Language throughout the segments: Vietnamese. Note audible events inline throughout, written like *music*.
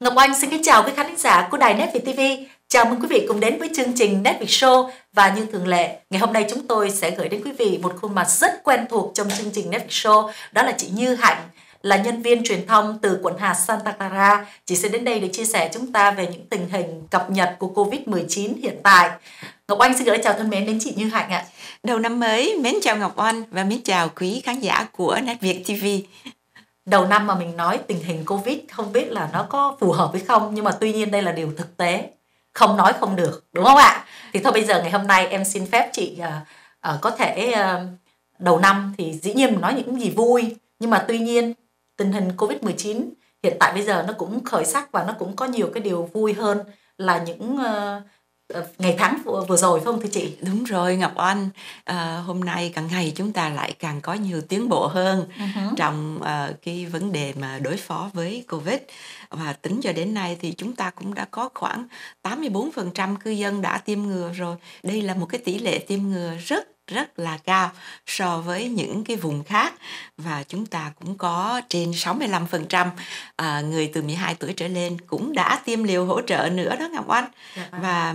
Ngọc Oanh xin kính chào quý khán giả của Đài Nét TV. Chào mừng quý vị cùng đến với chương trình Nét Việt Show và như thường lệ, ngày hôm nay chúng tôi sẽ gửi đến quý vị một khuôn mặt rất quen thuộc trong chương trình Nét Việt Show, đó là chị Như Hạnh là nhân viên truyền thông từ quận Hà Santa Clara. Chị sẽ đến đây để chia sẻ chúng ta về những tình hình cập nhật của Covid-19 hiện tại. Ngọc Anh xin gửi chào thân mến đến chị Như Hạnh ạ. Đầu năm mới, mến chào Ngọc Anh và mến chào quý khán giả của Net Việt TV đầu năm mà mình nói tình hình covid không biết là nó có phù hợp với không nhưng mà tuy nhiên đây là điều thực tế không nói không được đúng không ạ thì thôi bây giờ ngày hôm nay em xin phép chị uh, uh, có thể uh, đầu năm thì dĩ nhiên nói những gì vui nhưng mà tuy nhiên tình hình covid 19 hiện tại bây giờ nó cũng khởi sắc và nó cũng có nhiều cái điều vui hơn là những uh, Ờ, ngày tháng vừa rồi không thưa chị đúng rồi ngọc oanh à, ờ, hôm nay càng ngày chúng ta lại càng có nhiều tiến bộ hơn uh-huh. trong uh, cái vấn đề mà đối phó với covid và tính cho đến nay thì chúng ta cũng đã có khoảng 84% cư dân đã tiêm ngừa rồi đây là một cái tỷ lệ tiêm ngừa rất rất là cao so với những cái vùng khác và chúng ta cũng có trên 65% à, người từ 12 tuổi trở lên cũng đã tiêm liều hỗ trợ nữa đó Ngọc anh dạ vâng. Và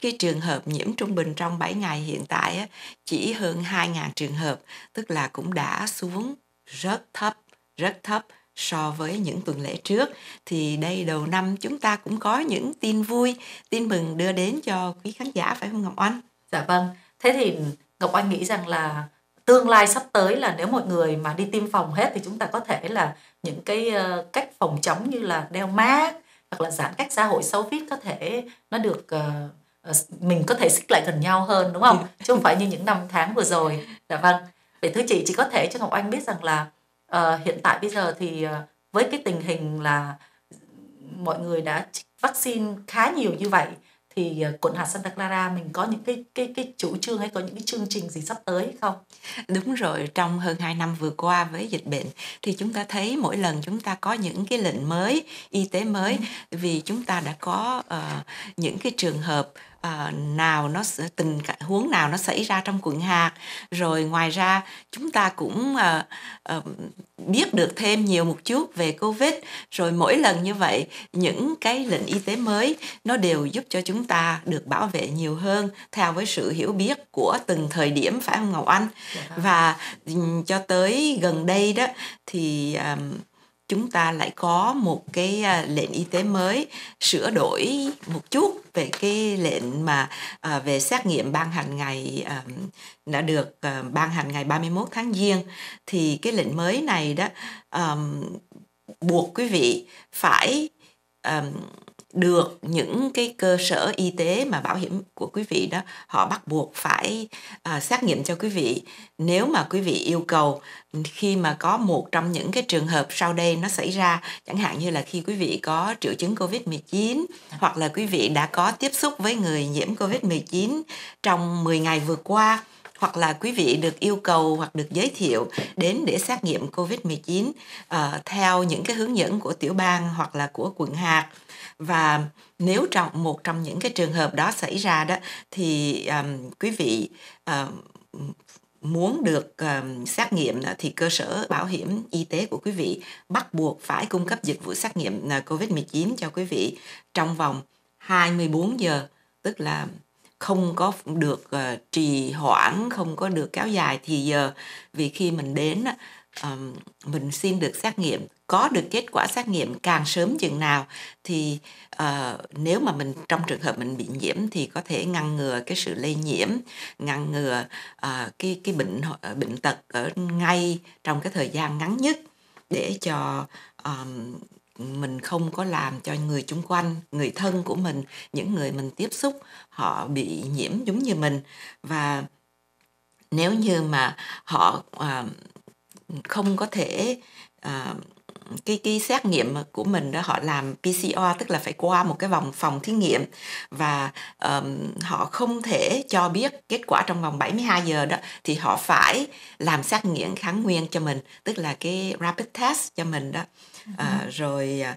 cái trường hợp nhiễm trung bình trong 7 ngày hiện tại chỉ hơn 2.000 trường hợp, tức là cũng đã xuống rất thấp, rất thấp so với những tuần lễ trước thì đây đầu năm chúng ta cũng có những tin vui, tin mừng đưa đến cho quý khán giả phải không Ngọc anh Dạ vâng. Thế thì Ngọc Anh nghĩ rằng là tương lai sắp tới là nếu mọi người mà đi tiêm phòng hết thì chúng ta có thể là những cái ờ, cách phòng chống như là đeo mát hoặc là giãn cách xã hội sau vít có thể nó được ờ, ờ, mình có thể xích lại gần nhau hơn đúng không chứ không phải như những năm tháng vừa rồi dạ vâng để thưa chị chỉ có thể cho ngọc anh biết rằng là uh, hiện tại bây giờ thì uh, với cái tình hình là mọi người đã vaccine khá nhiều như vậy thì ờ, quận hạt Santa Clara mình có những cái cái cái chủ trương hay có những cái chương trình gì sắp tới không? Đúng rồi, trong hơn 2 năm vừa qua với dịch bệnh thì chúng ta thấy mỗi lần chúng ta có những cái lệnh mới, y tế mới ừ. vì chúng ta đã có uh, những cái trường hợp uh, nào nó tình huống nào nó xảy ra trong quận hạt rồi ngoài ra chúng ta cũng uh, uh, biết được thêm nhiều một chút về covid rồi mỗi lần như vậy những cái lệnh y tế mới nó đều giúp cho chúng ta được bảo vệ nhiều hơn theo với sự hiểu biết của từng thời điểm phải không ngọc anh dạ. và cho tới gần đây đó thì um, chúng ta lại có một cái à, lệnh y tế mới sửa đổi một chút về cái lệnh mà à, về xét nghiệm ban hành ngày à, đã được ban hành ngày 31 tháng Giêng thì cái lệnh mới này đó buộc quý vị phải được những cái cơ sở y tế mà bảo hiểm của quý vị đó họ bắt buộc phải à, xác nghiệm cho quý vị nếu mà quý vị yêu cầu khi mà có một trong những cái trường hợp sau đây nó xảy ra chẳng hạn như là khi quý vị có triệu chứng COVID-19 hoặc là quý vị đã có tiếp xúc với người nhiễm COVID-19 trong 10 ngày vừa qua hoặc là quý vị được yêu cầu hoặc được giới thiệu đến để xét nghiệm COVID-19 uh, ờ, theo những cái hướng dẫn của tiểu bang hoặc là của quận hạt và nếu trong một trong những cái trường hợp đó xảy ra đó thì um, quý vị uh, muốn được um, xét nghiệm thì cơ sở bảo hiểm y tế của quý vị bắt buộc phải cung cấp dịch vụ xét nghiệm ờ, COVID-19 cho quý vị trong vòng 24 giờ tức là không có được uh, trì hoãn không có được kéo dài thì giờ vì khi mình đến um, mình xin được xét nghiệm có được kết quả xét nghiệm càng sớm chừng nào thì uh, nếu mà mình trong trường hợp mình bị nhiễm thì có thể ngăn ngừa cái sự lây nhiễm ngăn ngừa uh, cái cái bệnh bệnh tật ở ngay trong cái thời gian ngắn nhất để cho um, mình không có làm cho người chung quanh người thân của mình những người mình tiếp xúc họ bị nhiễm giống như mình và nếu như mà họ à, không có thể à, cái cái xét nghiệm của mình đó họ làm PCR tức là phải qua một cái vòng phòng thí nghiệm và um, họ không thể cho biết kết quả trong vòng 72 giờ đó thì họ phải làm xét nghiệm kháng nguyên cho mình tức là cái rapid test cho mình đó à, rồi à,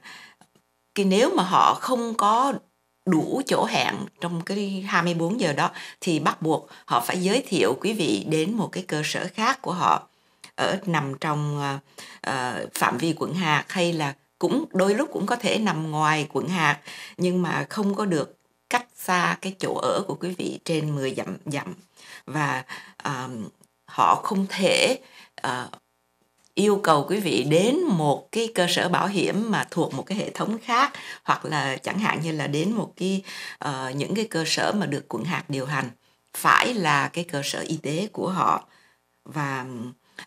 cái nếu mà họ không có đủ chỗ hẹn trong cái 24 giờ đó thì bắt buộc họ phải giới thiệu quý vị đến một cái cơ sở khác của họ ở nằm trong uh, phạm vi quận hạt hay là cũng đôi lúc cũng có thể nằm ngoài quận hạt nhưng mà không có được cách xa cái chỗ ở của quý vị trên 10 dặm dặm và uh, họ không thể uh, yêu cầu quý vị đến một cái cơ sở bảo hiểm mà thuộc một cái hệ thống khác hoặc là chẳng hạn như là đến một cái uh, những cái cơ sở mà được quận hạt điều hành phải là cái cơ sở y tế của họ và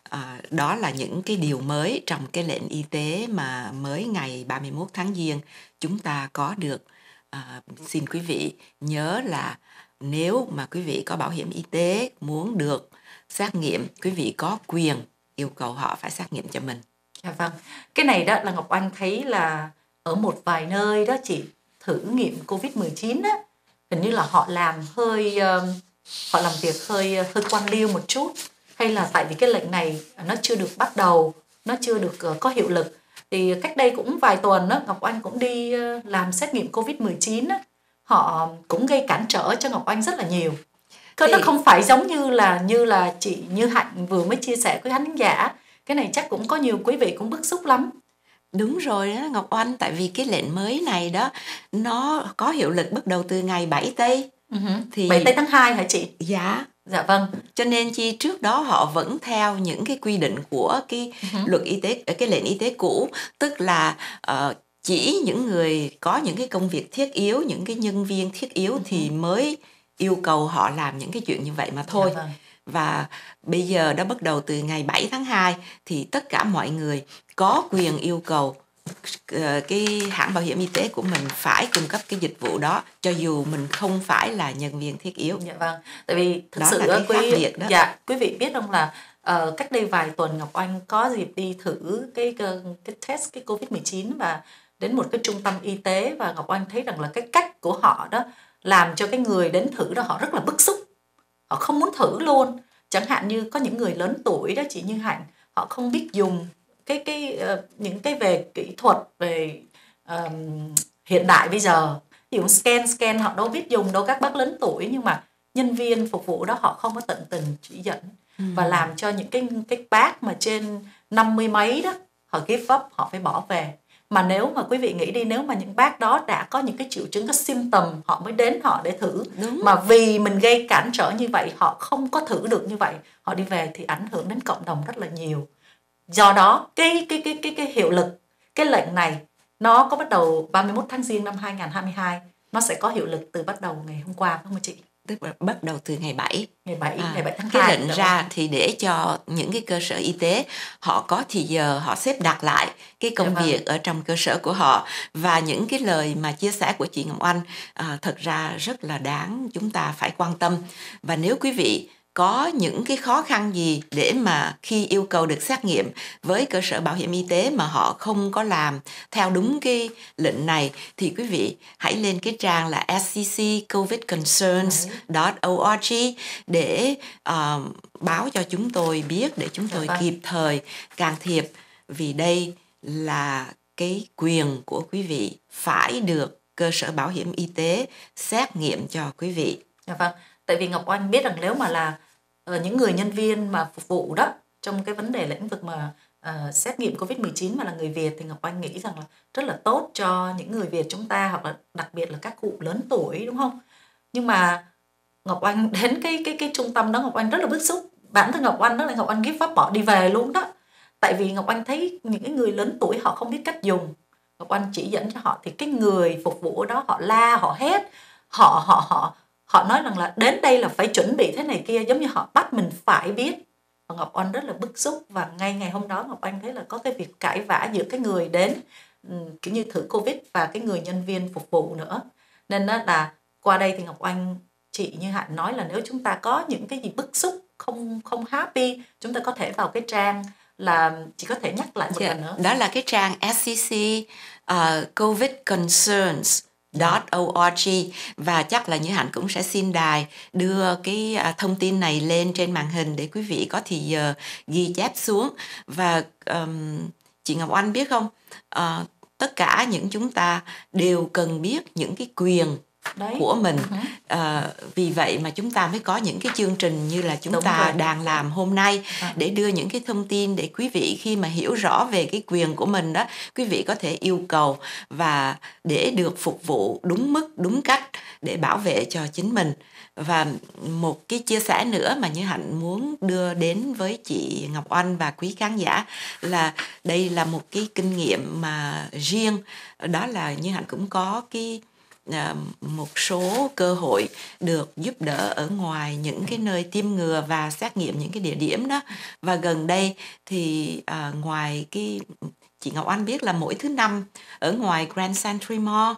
À, đó là những cái điều mới trong cái lệnh y tế mà mới ngày 31 tháng Giêng chúng ta có được. À, xin quý vị nhớ là nếu mà quý vị có bảo hiểm y tế muốn được xét nghiệm, quý vị có quyền yêu cầu họ phải xét nghiệm cho mình dạ vâng cái này đó là Ngọc Anh thấy là ở một vài nơi đó chị thử nghiệm covid 19 á hình như là họ làm hơi họ làm việc hơi ờ, hơi quan liêu một chút hay là tại vì cái lệnh này nó chưa được bắt đầu nó chưa được ờ, có hiệu lực thì cách đây cũng vài tuần đó, Ngọc Anh cũng đi ờ, làm xét nghiệm Covid-19 á, họ cũng gây cản trở cho Ngọc Anh rất là nhiều thì... nó không phải giống như là như là chị như hạnh vừa mới chia sẻ với khán giả cái này chắc cũng có nhiều quý vị cũng bức xúc lắm Đúng rồi đó Ngọc Oanh tại vì cái lệnh mới này đó nó có hiệu lực bắt đầu từ ngày 7 Tây. Uh-huh. Thì bảy Tây tháng 2 hả chị? Dạ. Dạ vâng. Cho nên chi trước đó họ vẫn theo những cái quy định của cái uh-huh. luật y tế ờ, cái lệnh y tế cũ, tức là uh, chỉ những người có những cái công việc thiết yếu, những cái nhân viên thiết yếu uh-huh. thì mới yêu cầu họ làm những cái chuyện như vậy mà thôi. Dạ vâng. Và bây giờ đã bắt đầu từ ngày 7 tháng 2 thì tất cả mọi người có quyền yêu cầu ờ, cái hãng bảo hiểm y tế của mình phải cung cấp cái dịch vụ đó cho dù mình không phải là nhân viên thiết yếu. Dạ vâng. Tại vì thực đó sự là quý khác biệt đó. dạ quý vị biết không là uh, cách đây vài tuần Ngọc Anh có dịp đi thử cái cái test cái Covid 19 và đến một cái trung tâm y tế và Ngọc Anh thấy rằng là cái cách của họ đó làm cho cái người đến thử đó họ rất là bức xúc họ không muốn thử luôn chẳng hạn như có những người lớn tuổi đó chị như hạnh họ không biết dùng cái cái uh, những cái về kỹ thuật về uh, hiện đại bây giờ ví scan scan họ đâu biết dùng đâu các bác lớn tuổi nhưng mà nhân viên phục vụ đó họ không có tận tình chỉ dẫn ừ. và làm cho những cái cái bác mà trên năm mươi mấy đó họ give up họ phải bỏ về mà nếu mà quý vị nghĩ đi nếu mà những bác đó đã có những cái triệu chứng cái symptom họ mới đến họ để thử Đúng. mà vì mình gây cản trở như vậy họ không có thử được như vậy họ đi về thì ảnh hưởng đến cộng đồng rất là nhiều do đó cái cái cái cái cái hiệu lực cái lệnh này nó có bắt đầu 31 tháng giêng năm 2022 nó sẽ có hiệu lực từ bắt đầu ngày hôm qua phải không chị? tức là bắt đầu từ ngày 7 ngày 7 à, ngày 7 tháng 2 cái lệnh ra thì để cho những cái cơ sở y tế họ có thì giờ họ xếp đặt lại cái công dạ vâng. việc vâng. ở trong cơ sở của họ và những cái lời mà chia sẻ của chị Ngọc Anh à, thật ra rất là đáng chúng ta phải quan tâm và nếu quý vị có những cái khó khăn gì để mà khi yêu cầu được xét nghiệm với cơ sở bảo hiểm y tế mà họ không có làm theo đúng cái lệnh này thì quý vị hãy lên cái trang là scccovidconcerns.org để uh, báo cho chúng tôi biết để chúng tôi dạ vâng. kịp thời can thiệp vì đây là cái quyền của quý vị phải được cơ sở bảo hiểm y tế xét nghiệm cho quý vị. Dạ vâng, tại vì Ngọc Oanh biết rằng nếu mà là Ờ, những người nhân viên mà phục vụ đó trong cái vấn đề lĩnh vực mà uh, xét nghiệm Covid-19 mà là người Việt thì Ngọc Anh nghĩ rằng là rất là tốt cho những người Việt chúng ta hoặc là đặc biệt là các cụ lớn tuổi đúng không? Nhưng mà Ngọc Anh *laughs* đến cái cái cái trung tâm đó Ngọc Anh rất là bức xúc. Bản thân Ngọc Anh đó là Ngọc Anh give up bỏ đi về luôn đó. Tại vì Ngọc Anh thấy những cái người lớn tuổi họ không biết cách dùng. Ngọc Anh chỉ dẫn cho họ thì cái người phục vụ đó họ la họ hét, họ họ họ họ nói rằng là đến đây là phải chuẩn bị thế này kia giống như họ bắt mình phải biết và ngọc oanh rất là bức xúc và ngay ngày hôm đó ngọc oanh thấy là có cái việc cãi vã giữa cái người đến ừ, kiểu như thử covid và cái người nhân viên phục vụ nữa nên đó là qua đây thì ngọc oanh chị như hạnh nói là nếu chúng ta có những cái gì bức xúc không không happy chúng ta có thể vào cái trang là chị có thể nhắc lại một yeah. Dạ, lần nữa đó là cái trang scc uh, ờ, covid concerns org và chắc là Như Hạnh cũng sẽ xin đài đưa cái à, thông tin này lên trên màn hình để quý vị có thì giờ ghi chép xuống và um, chị Ngọc Anh biết không uh, tất cả những chúng ta đều cần biết những cái quyền Đấy. của mình uh-huh. à, vì vậy mà chúng ta mới có những cái chương trình như là chúng Đúng ta rồi. đang làm hôm nay à. để đưa những cái thông tin để quý vị khi mà hiểu rõ về cái quyền của mình đó quý vị có thể yêu cầu và để được phục vụ đúng mức đúng cách để bảo vệ cho chính mình và một cái chia sẻ nữa mà như hạnh muốn đưa đến với chị ngọc oanh và quý khán giả là đây là một cái kinh nghiệm mà riêng đó là như hạnh cũng có cái À, một số cơ hội được giúp đỡ ở ngoài những cái nơi tiêm ngừa và xét nghiệm những cái địa điểm đó và gần đây thì à, ngoài cái chị Ngọc Anh biết là mỗi thứ năm ở ngoài Grand Century Mall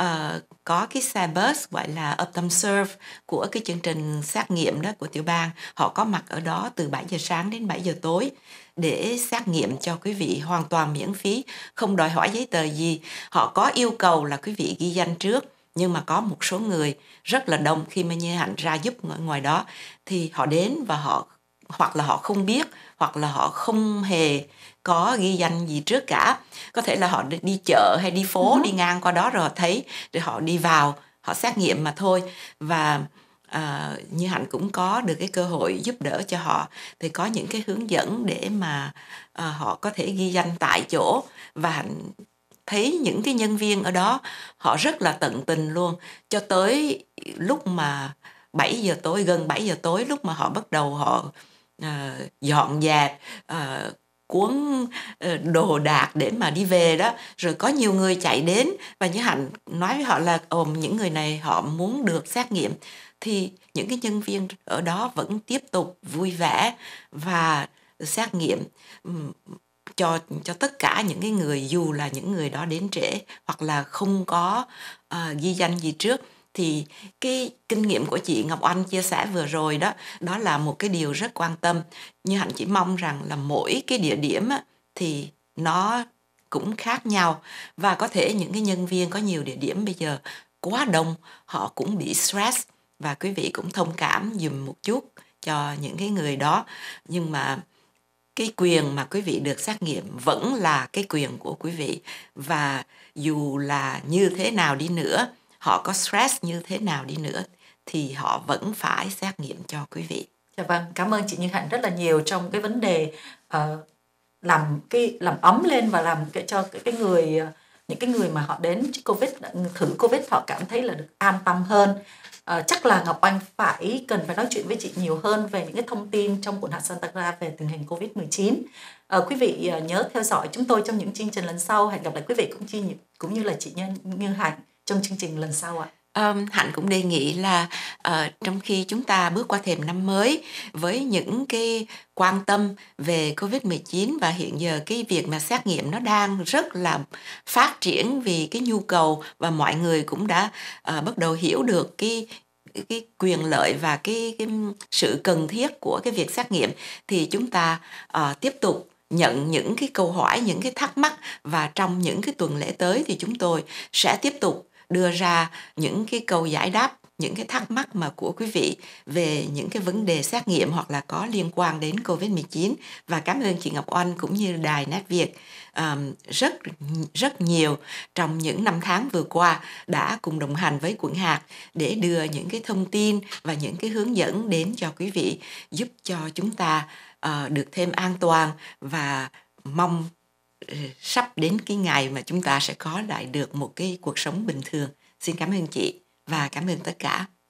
uh, có cái xe bus gọi là Uptom Serve của cái chương trình xét nghiệm đó của tiểu bang họ có mặt ở đó từ 7 giờ sáng đến 7 giờ tối để xét nghiệm cho quý vị hoàn toàn miễn phí không đòi hỏi giấy tờ gì họ có yêu cầu là quý vị ghi danh trước nhưng mà có một số người rất là đông khi mà như hạnh ra giúp ở ngoài đó thì họ đến và họ hoặc là họ không biết hoặc là họ không hề có ghi danh gì trước cả có thể là họ đi chợ hay đi phố uh đi ngang qua đó rồi thấy rồi họ đi vào họ xét nghiệm mà thôi và à, như hạnh cũng có được cái cơ hội giúp đỡ cho họ thì có những cái hướng dẫn để mà à, họ có thể ghi danh tại chỗ và hạnh thấy những cái nhân viên ở đó họ rất là tận tình luôn cho tới lúc mà 7 giờ tối gần 7 giờ tối lúc mà họ bắt đầu họ Ờ, dọn dẹp ờ, cuốn ờ, đồ đạc để mà đi về đó rồi có nhiều người chạy đến và như hạnh nói với họ là ồ những người này họ muốn được xét nghiệm thì những cái nhân viên ở đó vẫn tiếp tục vui vẻ và xét nghiệm cho cho tất cả những cái người dù là những người đó đến trễ hoặc là không có uh, ghi danh gì trước thì cái kinh nghiệm của chị Ngọc Anh chia sẻ vừa rồi đó đó là một cái điều rất quan tâm như hạnh chỉ mong rằng là mỗi cái địa điểm á, thì nó cũng khác nhau và có thể những cái nhân viên có nhiều địa điểm bây giờ quá đông họ cũng bị stress và quý vị cũng thông cảm dùm một chút cho những cái người đó nhưng mà cái quyền mà quý vị được xét nghiệm vẫn là cái quyền của quý vị và dù là như thế nào đi nữa họ có stress như thế nào đi nữa thì họ vẫn phải xét nghiệm cho quý vị. Dạ vâng, cảm ơn chị Như Hạnh rất là nhiều trong cái vấn đề uh, làm cái làm ấm lên và làm cái, cho cái, cái người ờ, những cái người mà họ đến covid thử covid họ cảm thấy là được an tâm hơn à, chắc là ngọc anh phải cần phải nói chuyện với chị nhiều hơn về những cái thông tin trong quận hạt santa clara về tình hình covid 19 à, quý vị nhớ theo dõi chúng tôi trong những chương trình lần sau hẹn gặp lại quý vị cũng chi cũng như là chị nhân như hạnh trong chương trình lần sau ạ? Um, hạnh cũng đề nghị là uh, trong khi chúng ta bước qua thềm năm mới với những cái quan tâm về covid 19 và hiện giờ cái việc mà xét nghiệm nó đang rất là phát triển vì cái nhu cầu và mọi người cũng đã uh, bắt đầu hiểu được cái cái quyền lợi và cái, cái sự cần thiết của cái việc xét nghiệm thì chúng ta uh, tiếp tục nhận những cái câu hỏi những cái thắc mắc và trong những cái tuần lễ tới thì chúng tôi sẽ tiếp tục đưa ra những cái câu giải đáp những cái thắc mắc mà của quý vị về những cái vấn đề xét nghiệm hoặc là có liên quan đến Covid-19 và cảm ơn chị Ngọc Oanh cũng như Đài nét Việt um, rất rất nhiều trong những năm tháng vừa qua đã cùng đồng hành với quận hạt để đưa những cái thông tin và những cái hướng dẫn đến cho quý vị giúp cho chúng ta uh, được thêm an toàn và mong sắp đến cái ngày mà chúng ta sẽ có lại được một cái cuộc sống bình thường xin cảm ơn chị và cảm ơn tất cả